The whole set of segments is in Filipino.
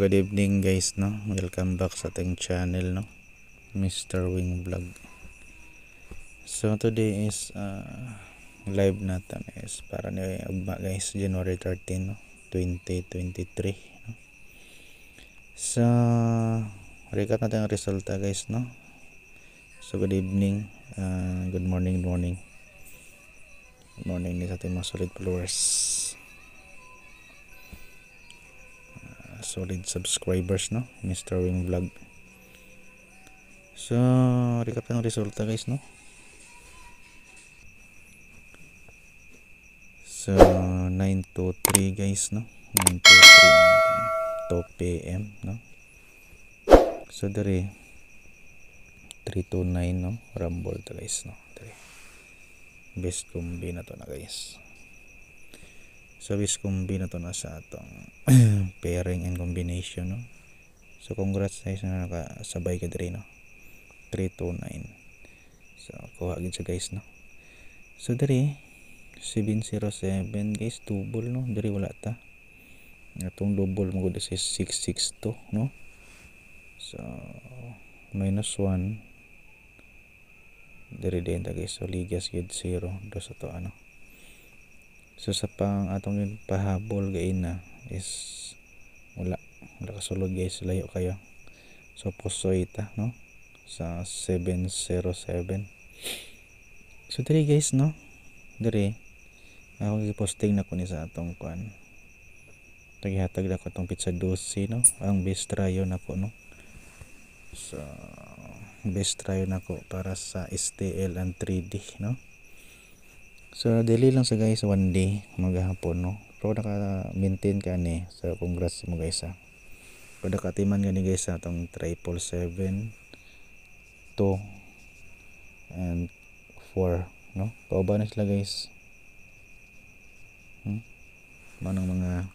Good evening guys no. Welcome back sa ating channel no. Mr. Wing Vlog. So today is uh, live natin is para ni ugma guys January 13 no 2023 no. So recap natin ang resulta guys no. So good evening, uh, good morning, morning. Good morning ni sa ating mga solid followers. solid subscribers no Mr. Wing Vlog so recap ng resulta guys no so 9 to 3 guys no 9 to 3 to PM no so dere 3 to 9 no rumble to guys no dere best combi na to na guys So is combi na to na sa atong pairing and combination no. So congrats sa isa na nakasabay ka diri no. 329. So kuha gid sa guys no. So diri 707 guys double no diri wala ta. Atong double mo sa 662 no. So minus 1 diri din ta guys. So ligas gid 0 do sa to ano so sa pang atong pahabol gain na is wala wala kasulod guys layo kayo so posoita no sa 707 so dire guys no dire ako giposting na ko ni sa atong kwan tagihatag na ko itong pizza 12 no ang best tryo na ko no so best tryo na ko para sa STL and 3D no So, daily lang sa guys, one day, maghapon, no? Pero naka-maintain ka ni. So, congrats mo guys, ha. Ah. Pero katiman ka ni guys, sa ah, itong triple 7, 2, and 4, no? Kauba na sila guys. Hmm? Manang mga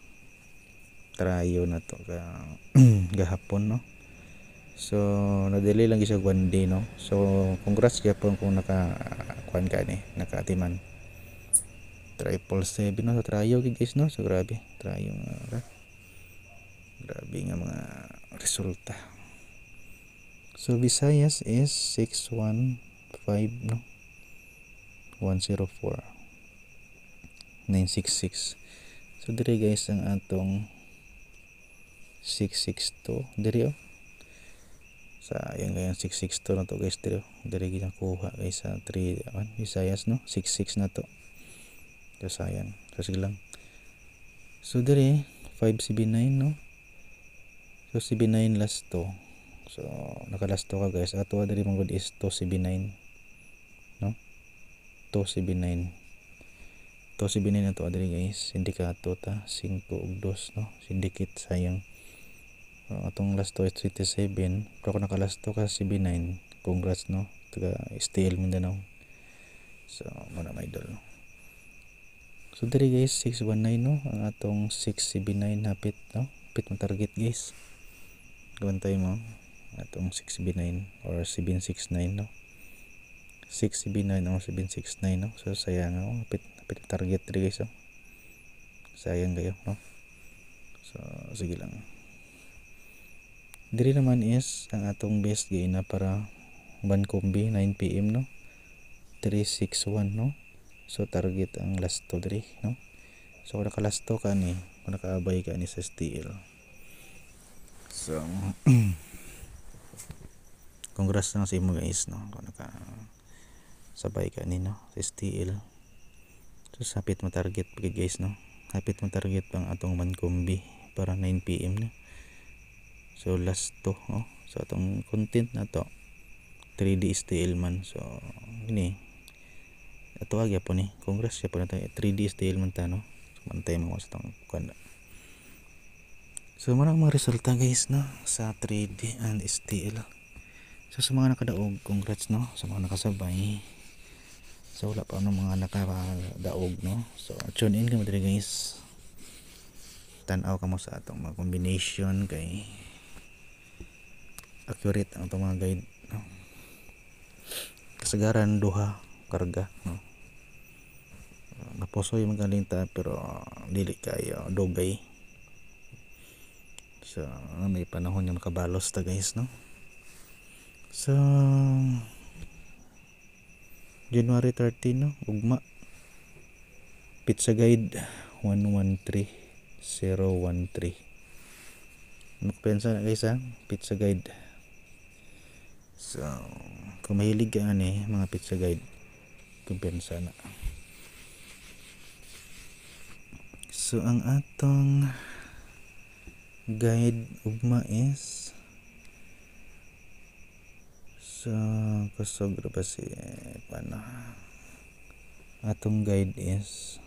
tryo na to ka gahapon, no? So, na-delay lang guys, one day, no? So, congrats gapon kung naka kuan ka ni, Naka-atiman triple 7 no sa tryo guys no so grabe tryo nga uh, grabe nga mga resulta so Visayas is 615 no 104 966 so dire guys ang atong 662 dire oh sa ayun ngayon 662 na to guys dire oh. dire gina kuha guys sa 3 Visayas no 66 na to kasayan sa silang so dire 5CB9 no so CB9 last to so naka last to ka guys ato dali mong good is 2CB9 no 2CB9 2CB9 na to ah, dire guys sindikato ta 5 ug 2 no Sindikit, sayang Uh, atong last to is 37 pero ako naka last to ka CB9 congrats no taga STL Mindanao so muna my idol so diri guys 619 no ang atong 679 hapit no pit ng target guys gawin mo atong 679 or 769 no 679 or 769 no so sayang no hapit pit target diri guys no oh. sayang kayo no so sige lang diri naman is ang atong best gain na para ban kombi 9pm no 361 no so target ang last 2 diri no so kung nakalast 2 ka ni kung nakaabay ka ni sa steel so congrats na sa imo guys no kung naka sabay ka ni no sa steel so sapit mo target pa guys no hapit mo target pang atong man kombi para 9pm na no? so last 2 oh so atong content na to 3D steel man so ini ato agya po ni eh. congress siya po na 3D STL man ta no so mantay mo sa tang kuan so man ang mga resulta guys no sa 3D and STL so sa mga nakadaog congrats no sa mga nakasabay so wala pa ano mga nakadaog no so tune in kami dito guys tanaw kamo sa atong mga combination kay accurate ang itong mga guide no? kasagaran duha karga no? naposoy ta pero ah, dili kayo dogay so may panahon yung makabalos ta guys no so January 13 no ugma pizza guide 113013 magpensa na guys ha pizza guide so kung mahilig ka ano eh, mga pizza guide kumpensa na so ang atong guide ugma is so kusog ra ba si paano atong guide is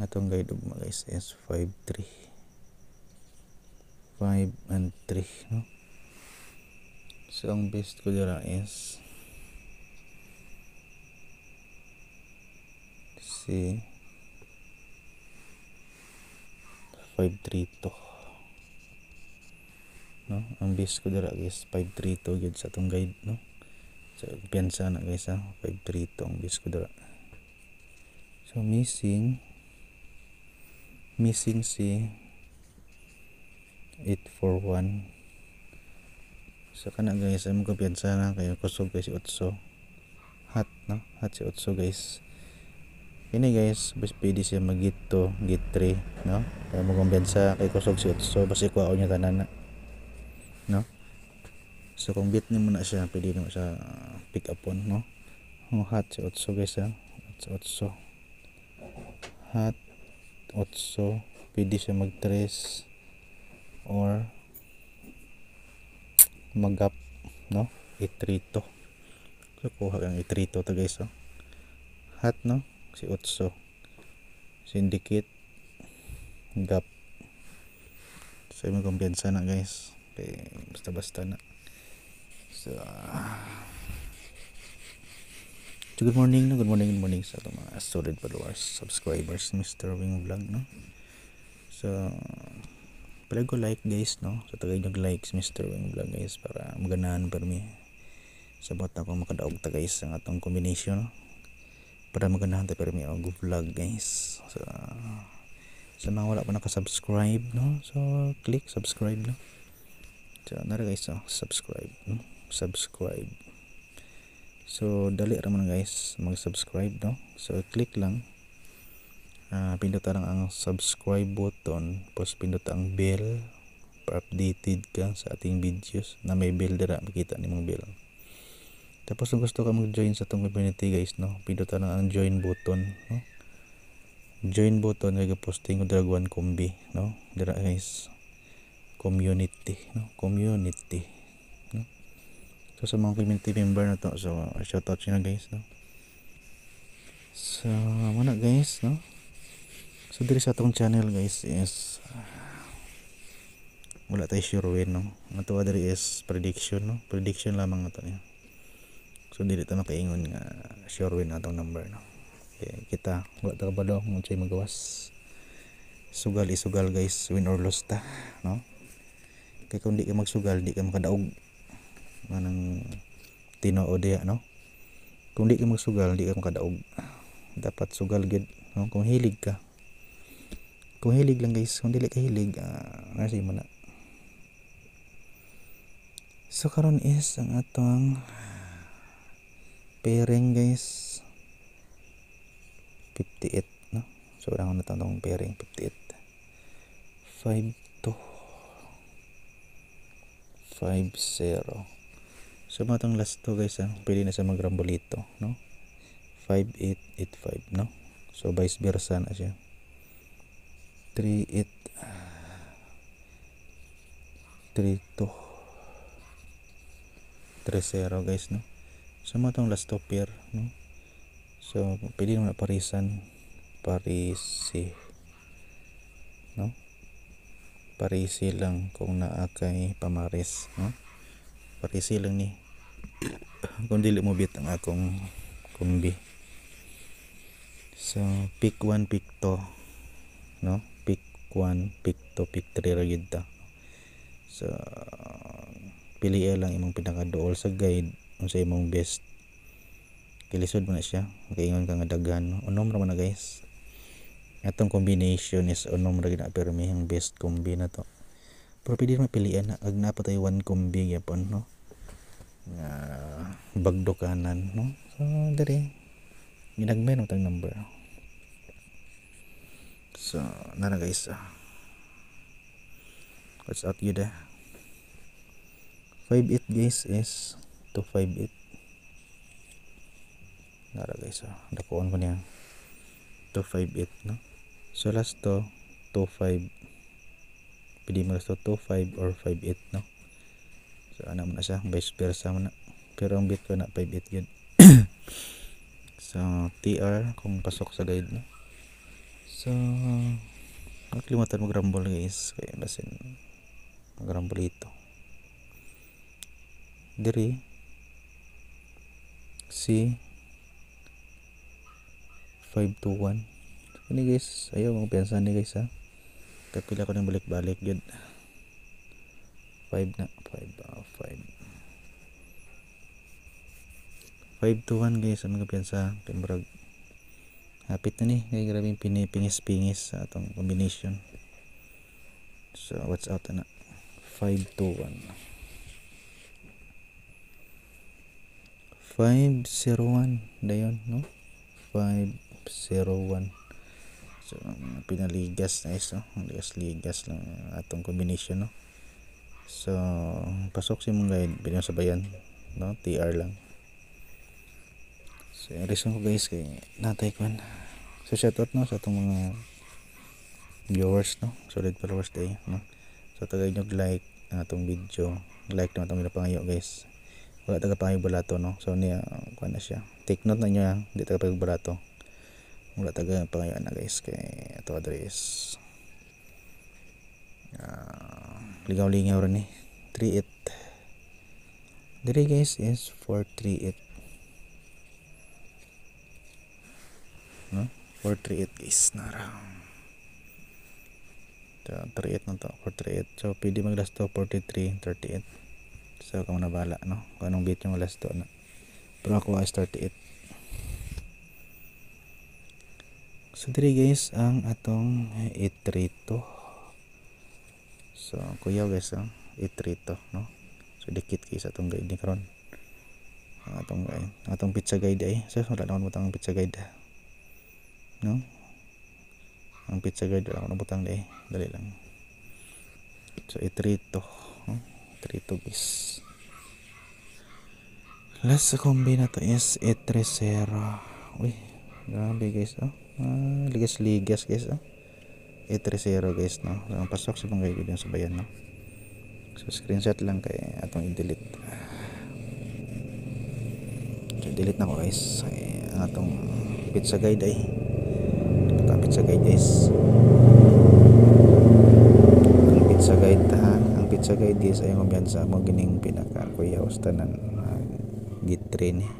atong guide ugma guys s 5 3 5 and 3 no So, ang best ko dira is C 532 no ang base ko dira guys 532 gyud sa tong guide no so piyansa na guys ha 532 ang base ko dira so missing missing si 841 so kana guys ay magkapiyansa na kayo kusog guys si Otso hot no hot si Otso guys ini guys bas pwede siya mag git git 3 no kaya magkumpiyansa kay kusog si Otso basi kuha niya tanan na no so kung bit ni muna na siya pwede mo siya ah, pick up on no oh, hot si Otso guys ah. ha hot si Otso hot Otso pwede siya mag 3 or magap no itrito so kuha kang itrito to guys oh. hat no si Utso syndicate gap so may kumpiyansa na guys okay, basta basta na so uh, ah. So, good morning, no? good morning, good morning sa itong mga solid followers, subscribers, Mr. Wing Vlog, no? So, Palag ko like guys, no? Sa tagay nag-like si Mr. Wing Vlog guys para maganahan per eh. me. Sabot ako makadaog ta guys ang atong combination, Para maganahan ta per me ang vlog guys. So, sa mga wala pa naka-subscribe, no? So, click subscribe, no? So, nara guys, no? Oh, subscribe, no? Subscribe. So, dali ra man guys mag-subscribe, no? So, click lang uh, pindutan lang ang subscribe button tapos pindot ang bell para updated ka sa ating videos na may bell dira makita ni mong bell tapos kung gusto ka mag-join sa itong community guys no pindutan lang ang join button no? join button kay posting ko drag one combi no dira guys community no community no so sa mga community member na to so shout out na guys no so muna guys no so diri sa atong channel guys is uh, wala tayo sure win no ang tuwa diri is prediction no prediction lamang ito niya eh. so dili ta makaingon nga sure win atong number no okay, kita wala ta kabalo kung unsay magawas sugal isugal guys win or lose ta no kay kung di ka magsugal di ka makadaog manang tinoo diya no kung di ka magsugal di ka makadaog dapat sugal gid no? kung hilig ka kung hilig lang guys kung dili kahilig uh, ah, nasa mo na so karon is ang atong pairing guys 58 no so lang ah, na tong pairing 58 5 to 5 0 So last to guys ha, pili na sa magrambolito, no? 5885, no? So vice versa na siya. 3 8 3 0 guys no so mga itong last two pair no so pili naman na parisan parisi no parisi lang kung naa kay pamaris no parisi lang ni kung dili mo bit ang akong kumbi so pick 1 pick 2 no 1 pick 2 pick 3 ra gid ta so pili lang imong pinaka pinakaduol sa guide unsa imong best kilisod man na siya makaingon ka nga daghan unom ra man guys atong combination is unom ra gid na pirmi ang best combi na to pero pwede naman pilihan na ag napatay one combi yapon no nga bagdo kanan no so dere ginagmay ng tag number so na na guys ah. what's out yun eh 5.8 guys is 258 nara guys oh. Ah. dakuan ko niya 258 no so last to 25 pwede mo to 25 or 58 no so ana mo na siya vice versa mo na pero ang bit ko na 58 yun so TR kung pasok sa guide no So, nakalimutan mag-rumble guys. Kaya nasin mag-rumble ito. Diri. C. 521. Ini guys, ayo mga pensa ni guys ha. Kapila ko ng balik-balik yun. 5 na. 5. Uh, 5. 5 to 1 guys ang mga pensa. Kimbrag hapit na ni kay grabe yung pinipingis-pingis sa atong combination so what's out na 521 to 1 501 dayon no 501 so mga pinaligas na is no ligas-ligas lang atong combination no so pasok si mong guide pinasabayan no TR lang So, yung eh, reason ko guys kay natay ko So, shout out no sa itong mga viewers no. Solid followers day no. So, tagay nyo like ang atong video. Like na itong pangayo guys. Wala taga pangayo balato no. So, niya, kuha na siya. Take note na nyo ha. Ah. Hindi taga pangayo balato. Wala taga pangayo na guys. Kay ito address. Uh, ligaw-lingaw rin eh. 38 Diri guys is 438 438 guys narang so 38 na to 438 so pwede mag to 43 38 so kamo na bala no kung anong beat yung last to no? pero ako is 38 so dire guys ang atong itrito so kuya guys ang ah, itrito no so dikit guys atong guide ni karon atong guide atong pizza guide ay eh. so wala naman mo tang pizza guide ah no ang pizza guard ako ng butang eh dali lang so itrito no? itrito guys last kombi na to is itresera uy grabe guys oh ah, ligas ligas guys oh itresera guys no so, ang pasok sa mga video sa bayan no so screenshot lang kay atong i-delete so delete na ko guys ay, atong pizza guide ay eh kalapit sa guide is kalapit sa guide ta ang pizza guide is ay mabiyansa mo gining pinaka kuya ustanan uh, git train eh.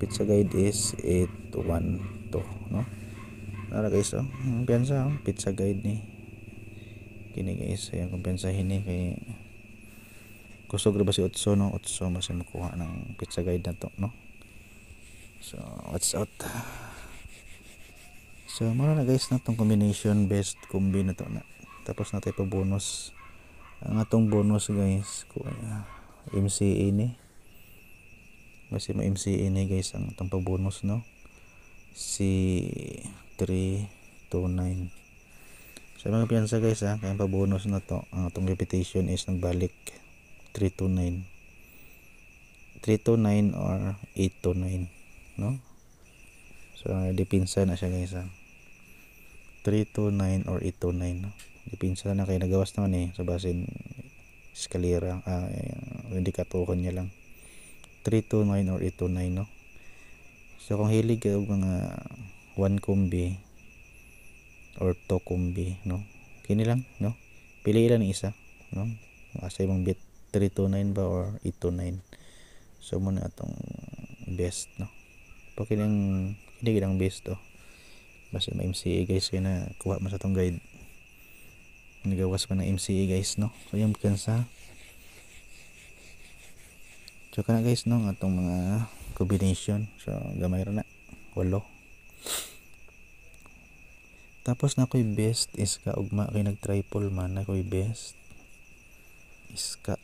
pizza guide is 812 no Nara guys oh, ang piyansa oh. ang pizza guide ni. Eh. Kini guys, ay ang kumpensahin ni eh. kay gusto graba si Otso no, Otso mas makuha ng pizza guide na to no. So, what's out? So, muna na guys na itong combination best combi na to na. Tapos na tayo pa bonus. Ang atong bonus guys, kuha MCA ni. Kasi ma MCA ni guys ang atong bonus no. Si 329. So mga piyansa guys ha, kaya bonus na to. Ang atong reputation is nagbalik 329. 329 or 829 no so depensa na siya guys ha? 329 or 829 no? na kayo nagawas naman eh sa base eskalera ah, hindi eh, katukan niya lang 329 or 829 no so kung hilig kayo mga 1 kumbi or 2 kumbi no kini lang no pili lang ng isa no asa imong bit 329 ba or 829 so muna na atong best no pag kinang kini best to oh basin may MCA guys kaya na kuha man sa tong guide nagawas ko ng MCA guys no so yung kansa so na guys no atong mga combination so gamay ra na walo tapos na ko'y best is ka ugma kay nag triple man na ko'y best iska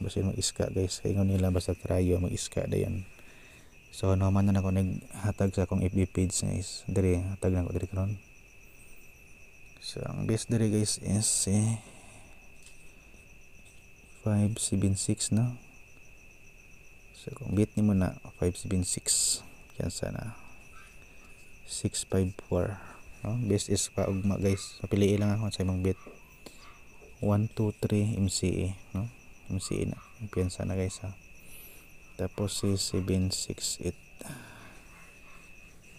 basta mag iska guys kay nila basta tryo mag iska da yan So no man na ako hatag sa akong FB page is Dire hatag na ko dire karon. So ang base dire guys is eh, 576 No? So kung bit nimo na 576 yan sana 654 no? base is paugma guys napiliin lang ako sa imong bit 1 2 3 MCA no? MCA na yan sana guys ha tapos si 768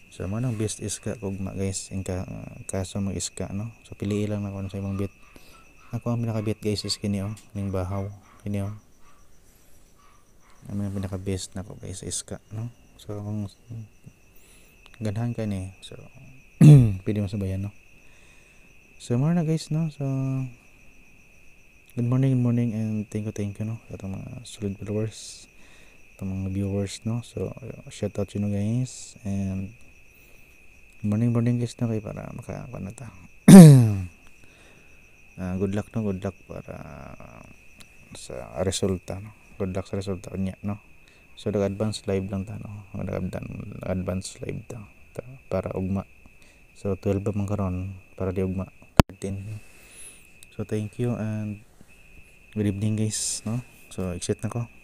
so mo nang best iska kog guys in ka, kaso mag iska no so pili lang na kung sa ibang bit ako ang pinaka bit guys is kini oh ning bahaw kini oh ang pinaka best na ko guys iska no so kung ganahan ka ni so pwede mo sabayan no so more na guys no so good morning good morning and thank you thank you no sa mga solid followers sa mga viewers no so shout out yun guys and morning morning guys na kay para makakuha na ta uh, good luck no good luck para sa resulta no good luck sa resulta niya no so nag advance live lang ta no nag advance live ta, ta para ugma so 12 ba karon para di ugma 13 so thank you and good evening guys no so exit na ko